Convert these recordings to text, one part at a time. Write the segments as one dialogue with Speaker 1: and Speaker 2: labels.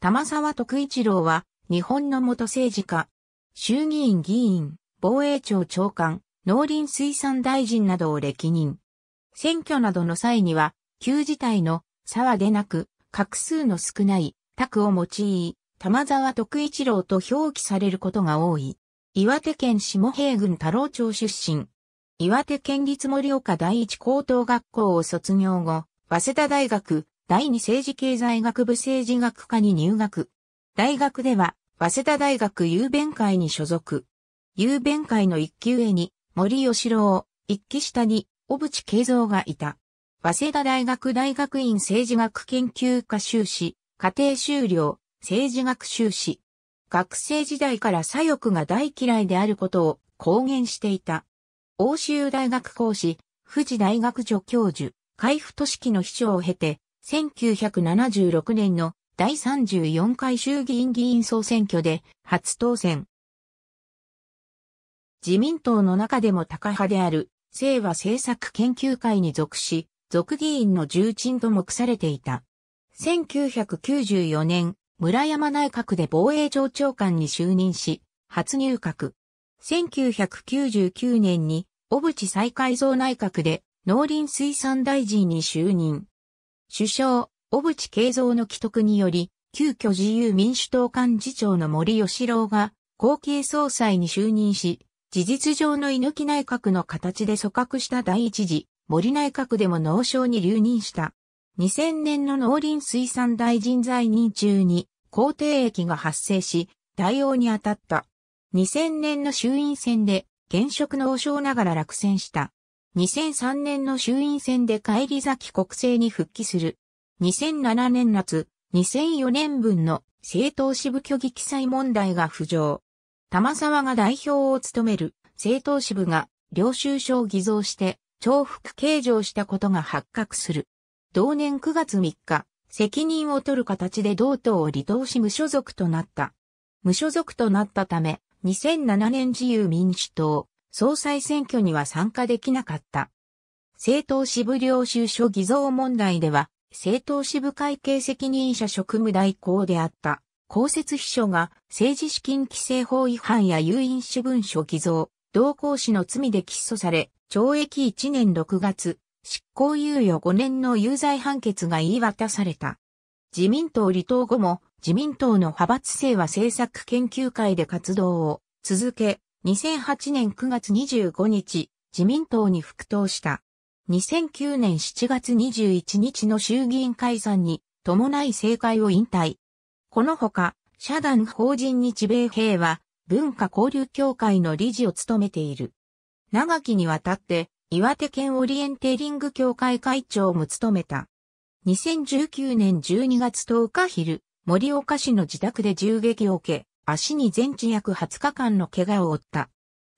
Speaker 1: 玉沢徳一郎は、日本の元政治家、衆議院議員、防衛庁長官、農林水産大臣などを歴任。選挙などの際には、旧自体の差は出なく、画数の少ない宅を用い、玉沢徳一郎と表記されることが多い。岩手県下平郡太郎町出身。岩手県立森岡第一高等学校を卒業後、早稲田大学第二政治経済学部政治学科に入学。大学では、早稲田大学郵弁会に所属。郵弁会の一級上に、森吉郎、一期下に、小渕慶三がいた。早稲田大学大学院政治学研究科修士、家庭修了、政治学修士。学生時代から左翼が大嫌いであることを公言していた。欧州大学講師、富士大学助教授、海部俊樹の秘書を経て、1976年の第34回衆議院議員総選挙で初当選。自民党の中でも高派である、清和政策研究会に属し、属議員の重鎮と目されていた。1994年、村山内閣で防衛庁長官に就任し、初入閣。1999年に、小渕再改造内閣で農林水産大臣に就任。首相、小渕恵三の既得により、急遽自由民主党幹事長の森吉郎が、後継総裁に就任し、事実上の猪木内閣の形で組閣した第一次、森内閣でも農省に留任した。2000年の農林水産大臣在任中に、皇帝駅が発生し、対応に当たった。2000年の衆院選で、現職農省ながら落選した。2003年の衆院選で帰り咲き国政に復帰する。2007年夏、2004年分の政党支部虚偽記載問題が浮上。玉沢が代表を務める政党支部が領収書を偽造して重複計上したことが発覚する。同年9月3日、責任を取る形で同党を離党し無所属となった。無所属となったため、2007年自由民主党、総裁選挙には参加できなかった。政党支部領収書偽造問題では、政党支部会計責任者職務代行であった。公設秘書が政治資金規正法違反や有印私文書偽造、同行使の罪で起訴され、懲役1年6月、執行猶予5年の有罪判決が言い渡された。自民党離党後も自民党の派閥生は政策研究会で活動を続け、2008年9月25日、自民党に復党した。2009年7月21日の衆議院解散に伴い政界を引退。このほか、社団法人日米平和文化交流協会の理事を務めている。長きにわたって、岩手県オリエンテリング協会会長も務めた。2019年12月10日昼、森岡市の自宅で銃撃を受け、足に全治約20日間の怪我を負った。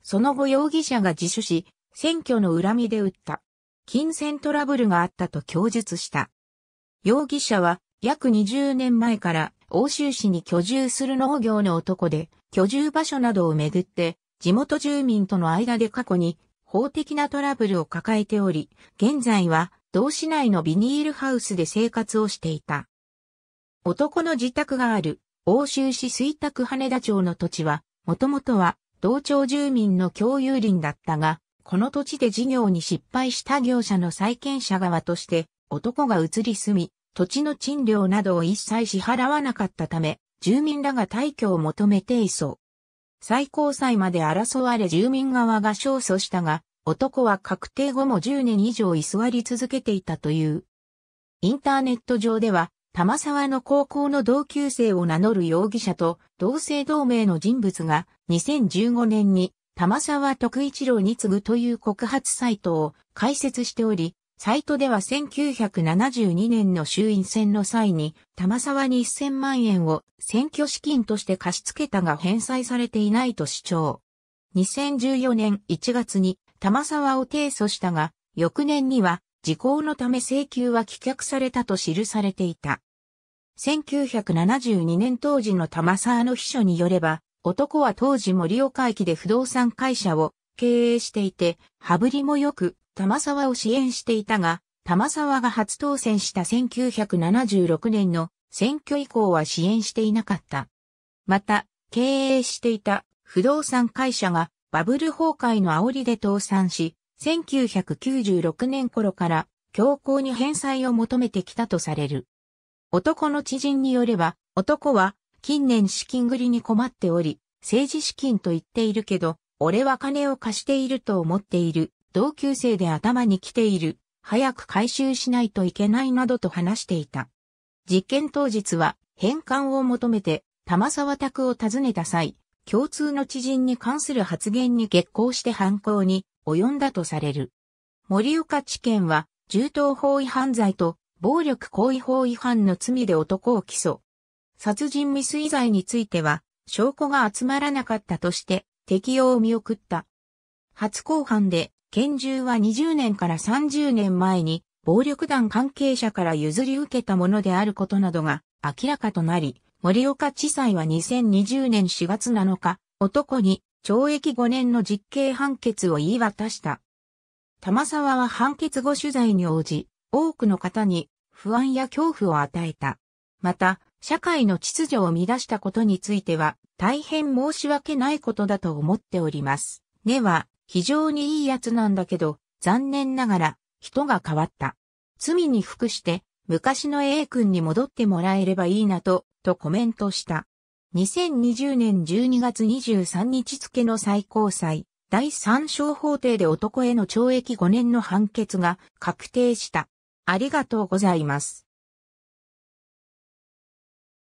Speaker 1: その後容疑者が自首し、選挙の恨みで撃った。金銭トラブルがあったと供述した。容疑者は約20年前から欧州市に居住する農業の男で、居住場所などをめぐって、地元住民との間で過去に法的なトラブルを抱えており、現在は同市内のビニールハウスで生活をしていた。男の自宅がある欧州市水拓羽田町の土地は、もともとは、同町住民の共有林だったが、この土地で事業に失敗した業者の債権者側として、男が移り住み、土地の賃料などを一切支払わなかったため、住民らが退去を求めていそう。最高裁まで争われ住民側が勝訴したが、男は確定後も10年以上居座り続けていたという。インターネット上では、玉沢の高校の同級生を名乗る容疑者と同姓同名の人物が2015年に玉沢徳一郎に次ぐという告発サイトを開設しており、サイトでは1972年の衆院選の際に、玉沢に1000万円を選挙資金として貸し付けたが返済されていないと主張。2014年1月に玉沢を提訴したが、翌年には時効のため請求は棄却されたと記されていた。1972年当時の玉沢の秘書によれば、男は当時森岡駅で不動産会社を経営していて、羽振りもよく玉沢を支援していたが、玉沢が初当選した1976年の選挙以降は支援していなかった。また、経営していた不動産会社がバブル崩壊の煽りで倒産し、1996年頃から強硬に返済を求めてきたとされる。男の知人によれば、男は近年資金繰りに困っており、政治資金と言っているけど、俺は金を貸していると思っている、同級生で頭に来ている、早く回収しないといけないなどと話していた。実験当日は返還を求めて玉沢宅を訪ねた際、共通の知人に関する発言に激高して犯行に及んだとされる。森岡地検は、銃刀法違反罪と暴力行為法違反の罪で男を起訴。殺人未遂罪については、証拠が集まらなかったとして、適用を見送った。初公判で、拳銃は20年から30年前に、暴力団関係者から譲り受けたものであることなどが明らかとなり、森岡地裁は2020年4月7日、男に懲役5年の実刑判決を言い渡した。玉沢は判決後取材に応じ、多くの方に不安や恐怖を与えた。また、社会の秩序を乱したことについては、大変申し訳ないことだと思っております。根は、非常にいいやつなんだけど、残念ながら、人が変わった。罪に服して、昔の A 君に戻ってもらえればいいなと、とコメントした。2020年12月23日付の最高裁、第三小法廷で男への懲役5年の判決が確定した。ありがとうございます。